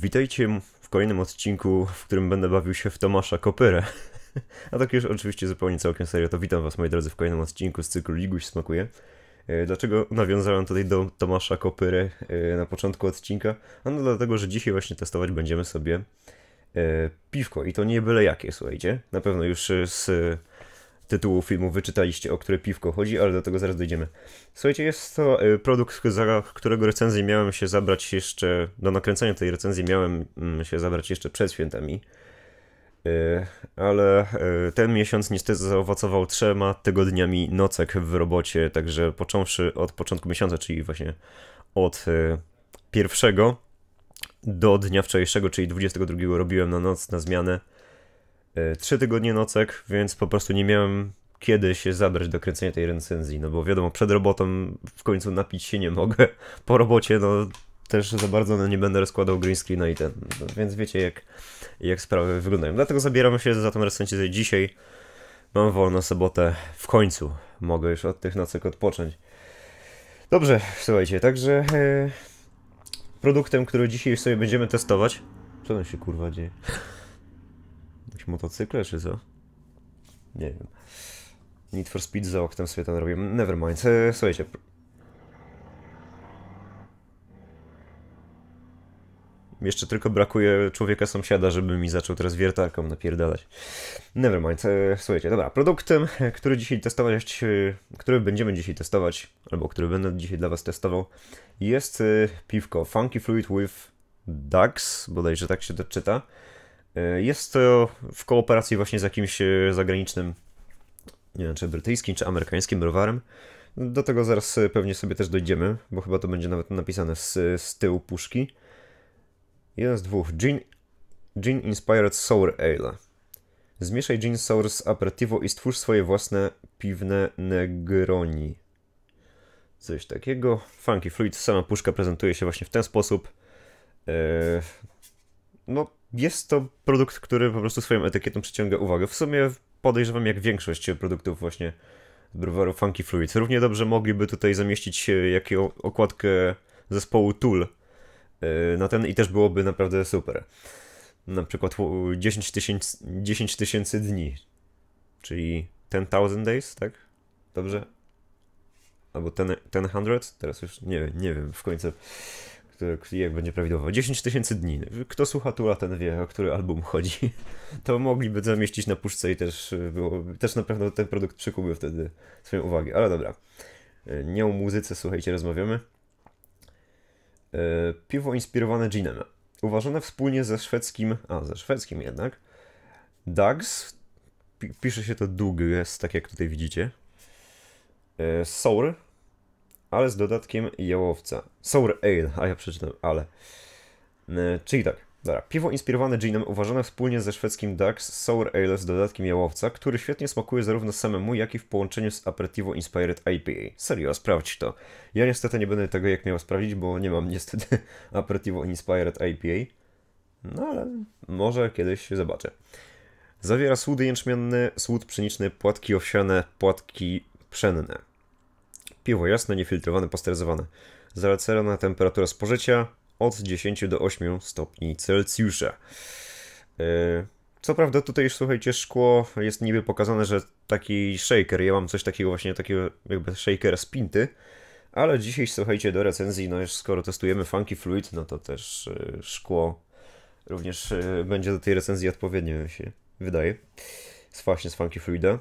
Witajcie w kolejnym odcinku, w którym będę bawił się w Tomasza Kopyrę. A tak już oczywiście zupełnie całkiem serio, to witam was moi drodzy w kolejnym odcinku z cyklu Liguś Smakuje. E, dlaczego nawiązałem tutaj do Tomasza Kopyry e, na początku odcinka? Ano no, dlatego, że dzisiaj właśnie testować będziemy sobie e, piwko i to nie byle jakie, słuchajcie. Na pewno już z tytułu filmu wyczytaliście, o które piwko chodzi, ale do tego zaraz dojdziemy. Słuchajcie, jest to e, produkt, za którego recenzję miałem się zabrać jeszcze, do nakręcenia tej recenzji miałem mm, się zabrać jeszcze przed świętami, e, ale e, ten miesiąc niestety zaowocował trzema tygodniami nocek w robocie, także począwszy od początku miesiąca, czyli właśnie od pierwszego do dnia wczorajszego, czyli 22 robiłem na noc, na zmianę, E, trzy tygodnie nocek, więc po prostu nie miałem kiedy się zabrać do kręcenia tej recenzji, no bo wiadomo, przed robotą w końcu napić się nie mogę, po robocie no też za bardzo no, nie będę rozkładał green screena i ten, no, więc wiecie jak, jak sprawy wyglądają. Dlatego zabieram się za tą recenzję dzisiaj, mam wolną sobotę, w końcu mogę już od tych nocek odpocząć. Dobrze, słuchajcie, także e, produktem, który dzisiaj sobie będziemy testować, co tam się kurwa dzieje? motocykle, czy co? Nie wiem. Need for Speed za oknem sobie tam robię. Nevermind. E, słuchajcie. Jeszcze tylko brakuje człowieka sąsiada, żeby mi zaczął teraz wiertarką napierdalać. Nevermind. E, słuchajcie, dobra. Produktem, który dzisiaj testować, e, który będziemy dzisiaj testować, albo który będę dzisiaj dla Was testował, jest piwko Funky Fluid with Ducks, bodajże tak się to czyta. E, jest to w kooperacji właśnie z jakimś e, zagranicznym, nie wiem, czy brytyjskim, czy amerykańskim browarem. Do tego zaraz e, pewnie sobie też dojdziemy, bo chyba to będzie nawet napisane z, z tyłu puszki. Jeden z dwóch. Gin, gin Inspired Sour Ale. Zmieszaj gin sour z aperitivo i stwórz swoje własne piwne negroni. Coś takiego. Funky Fluid, sama puszka prezentuje się właśnie w ten sposób. Eee, no, jest to produkt, który po prostu swoją etykietą przyciąga uwagę. W sumie podejrzewam jak większość produktów właśnie z browaru Funky Fluid. Równie dobrze mogliby tutaj zamieścić e, jakąś okładkę zespołu Tool e, na ten i też byłoby naprawdę super. Na przykład 10 tysięcy 10 000 dni, czyli 10,000 days, tak? Dobrze? Albo ten 100? Teraz już nie, nie wiem w końcu który, jak będzie prawidłowo, 10 tysięcy dni. Kto słucha Tula, ten wie, o który album chodzi. To mogliby zamieścić na puszce i też, y, było, też na pewno ten produkt przykułby wtedy swoją uwagę. Ale dobra, y, nie o muzyce, słuchajcie, rozmawiamy. Y, piwo inspirowane ginem. Uważane wspólnie ze szwedzkim, a ze szwedzkim jednak, Dags, pisze się to Dug, jest tak jak tutaj widzicie, Sour, ale z dodatkiem jałowca. Sour ale, a ja przeczytam ale. E, czyli tak, dobra. Piwo inspirowane ginem uważane wspólnie ze szwedzkim Dax Sour Ale z dodatkiem jałowca, który świetnie smakuje zarówno samemu, jak i w połączeniu z Aperitivo Inspired IPA. Serio, sprawdź to. Ja niestety nie będę tego jak miał sprawdzić, bo nie mam niestety Aperitivo Inspired IPA. No ale może kiedyś zobaczę. Zawiera słód jęczmienny, słód pszeniczny, płatki owsiane, płatki pszenne. Piwo jasne, niefiltrowane, pasteryzowane. Zalecana temperatura spożycia od 10 do 8 stopni Celsjusza. E, co prawda tutaj, słuchajcie, szkło jest niby pokazane, że taki shaker, ja mam coś takiego właśnie, takiego jakby shaker z pinty, ale dzisiaj, słuchajcie, do recenzji, no już skoro testujemy Funky Fluid, no to też e, szkło również e, będzie do tej recenzji odpowiednie, się wydaje. Właśnie z Funky Fluida.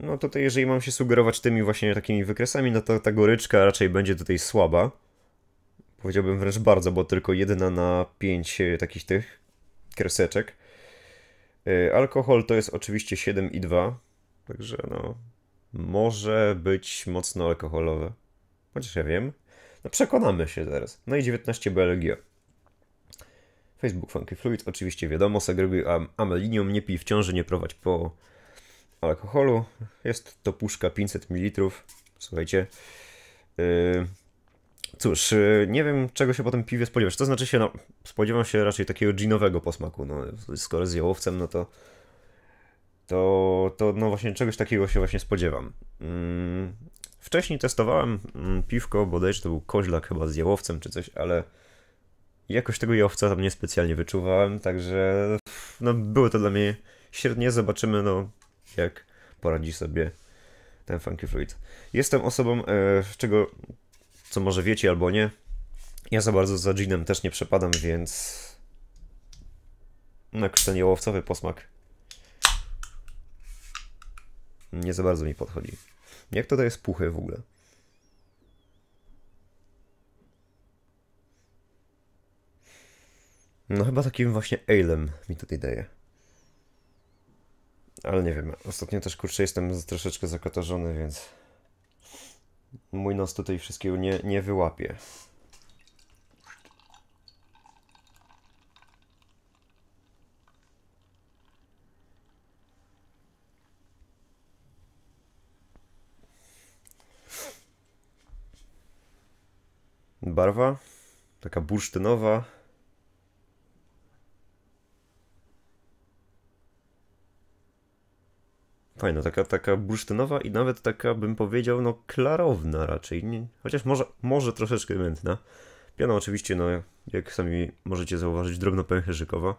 No tutaj jeżeli mam się sugerować tymi właśnie takimi wykresami, no to ta goryczka raczej będzie tutaj słaba. Powiedziałbym wręcz bardzo, bo tylko jedna na pięć e, takich tych kreseczek. E, alkohol to jest oczywiście 7,2, także no może być mocno alkoholowe. Chociaż ja wiem. No przekonamy się zaraz. No i 19 Belgia. Facebook Funky Fluid, oczywiście wiadomo, segreguj am amelinium, nie pij w ciąży, nie prowadź po alkoholu. Jest to puszka 500 ml. Słuchajcie. Y, cóż, y, nie wiem czego się po tym piwie spodziewać. To znaczy się, no, spodziewam się raczej takiego ginowego posmaku. No, skoro z jałowcem, no to to, to no właśnie czegoś takiego się właśnie spodziewam. Mm, wcześniej testowałem mm, piwko, bodajże to był koźlak chyba z jałowcem czy coś, ale jakoś tego jałowca tam niespecjalnie wyczuwałem, także no, było to dla mnie średnie. Zobaczymy, no jak poradzi sobie ten Funky Fluid. Jestem osobą, e, czego, co może wiecie albo nie, ja za bardzo za ginem też nie przepadam, więc na ten jałowcowy posmak nie za bardzo mi podchodzi. Jak to jest puchy w ogóle? No chyba takim właśnie alem mi tutaj daje. Ale nie wiem, ostatnio też kurczę jestem troszeczkę zakatarzony, więc mój nos tutaj wszystkiego nie, nie wyłapie. Barwa taka bursztynowa, Fajna, taka, taka bursztynowa i nawet taka, bym powiedział, no klarowna raczej. Nie, chociaż może, może troszeczkę mętna. Piana oczywiście, no jak sami możecie zauważyć, drobno pęcherzykowa.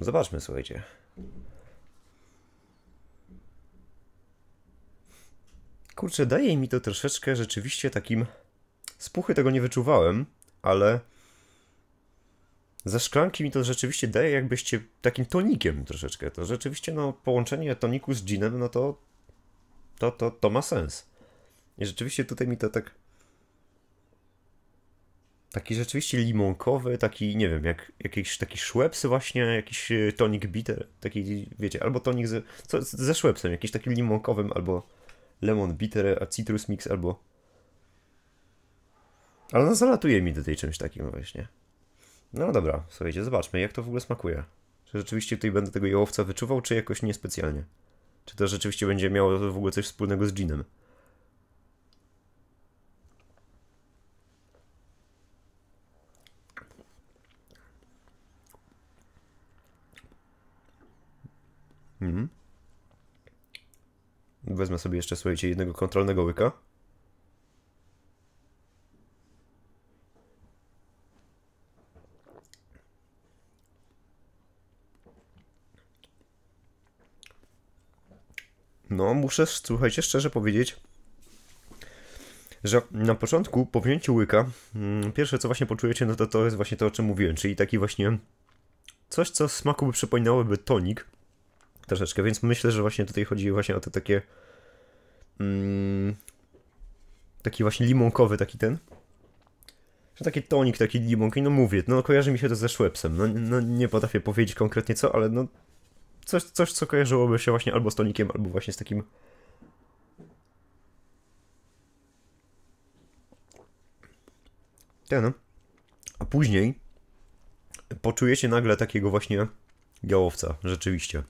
Zobaczmy, słuchajcie. Kurczę, daje mi to troszeczkę rzeczywiście takim... Z puchy tego nie wyczuwałem, ale ze szklanki mi to rzeczywiście daje jakbyście takim tonikiem troszeczkę. To rzeczywiście no, połączenie toniku z ginem, no to, to, to, to ma sens. I rzeczywiście tutaj mi to tak... Taki rzeczywiście limonkowy, taki, nie wiem, jak jakiś taki szłeps właśnie, jakiś e, tonik bitter, taki, wiecie, albo tonik ze, co, ze szłepsem, jakiś takim limonkowym, albo lemon bitter, a citrus mix, albo... Ale no zalatuje mi do tej czymś takim właśnie. No dobra, słuchajcie, zobaczmy, jak to w ogóle smakuje. Czy rzeczywiście tutaj będę tego jałowca wyczuwał, czy jakoś niespecjalnie? Czy to rzeczywiście będzie miało w ogóle coś wspólnego z ginem? Mhm. Wezmę sobie jeszcze, słuchajcie, jednego kontrolnego łyka. no muszę, słuchajcie, szczerze powiedzieć, że na początku, po wzięciu łyka, mm, pierwsze co właśnie poczujecie, no to to jest właśnie to, o czym mówiłem, czyli taki właśnie coś, co smaku by przypominałoby tonik troszeczkę, więc myślę, że właśnie tutaj chodzi właśnie o to takie mm, taki właśnie limonkowy taki ten, że taki tonik, taki limonki, no mówię, no kojarzy mi się to ze Schweppesem, no, no nie potrafię powiedzieć konkretnie co, ale no Coś, coś, co kojarzyłoby się właśnie albo z tonikiem, albo właśnie z takim... Ten. A później poczujecie nagle takiego właśnie jałowca, rzeczywiście.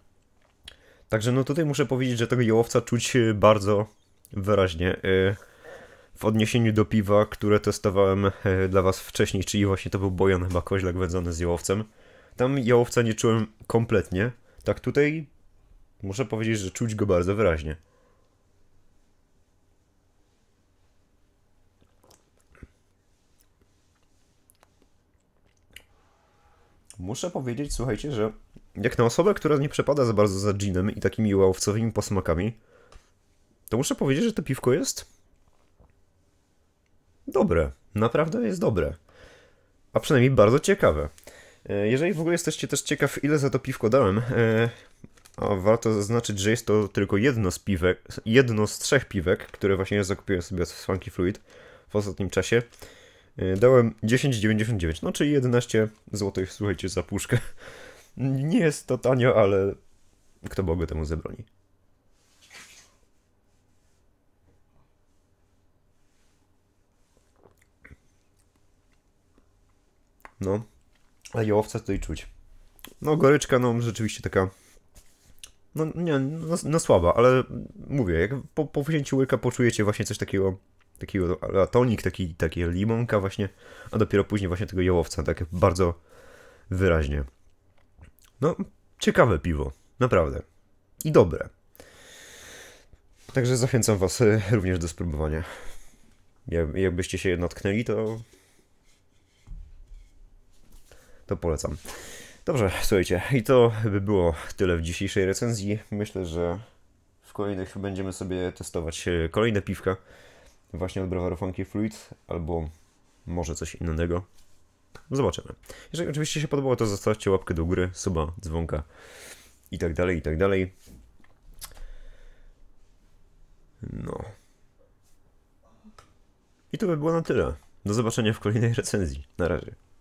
Także no tutaj muszę powiedzieć, że tego jałowca czuć y, bardzo wyraźnie y, w odniesieniu do piwa, które testowałem y, dla was wcześniej, czyli właśnie to był bojan chyba koźlak wędzony z jałowcem. Tam jałowca nie czułem kompletnie, tak tutaj muszę powiedzieć, że czuć go bardzo wyraźnie. Muszę powiedzieć, słuchajcie, że jak na osobę, która nie przepada za bardzo za ginem i takimi łowcowymi posmakami, to muszę powiedzieć, że to piwko jest dobre. Naprawdę jest dobre. A przynajmniej bardzo ciekawe. E, jeżeli w ogóle jesteście też ciekaw, ile za to piwko dałem, a e, warto zaznaczyć, że jest to tylko jedno z piwek, jedno z trzech piwek, które właśnie zakupiłem sobie z Funky Fluid w ostatnim czasie. E, dałem 10,99, no czyli 11 zł, słuchajcie, za puszkę. Nie jest to tanio, ale kto Boga temu zebroni. No, a jałowca tutaj czuć. No goryczka, no rzeczywiście taka... No nie, no, no słaba, ale mówię, jak po, po wzięciu łyka poczujecie właśnie coś takiego takiego tonik, taki, taki limonka właśnie, a dopiero później właśnie tego jałowca, tak bardzo wyraźnie. No, ciekawe piwo, naprawdę. I dobre. Także zachęcam Was e, również do spróbowania. Jak, jakbyście się natknęli, to to polecam. Dobrze, słuchajcie, i to by było tyle w dzisiejszej recenzji. Myślę, że w kolejnych będziemy sobie testować e, kolejne piwka właśnie od browaru Funky Fluid albo może coś innego. Zobaczymy. Jeżeli oczywiście się podobało, to zostawcie łapkę do góry, suba, dzwonka i tak dalej, i tak dalej. No. I to by było na tyle. Do zobaczenia w kolejnej recenzji. Na razie.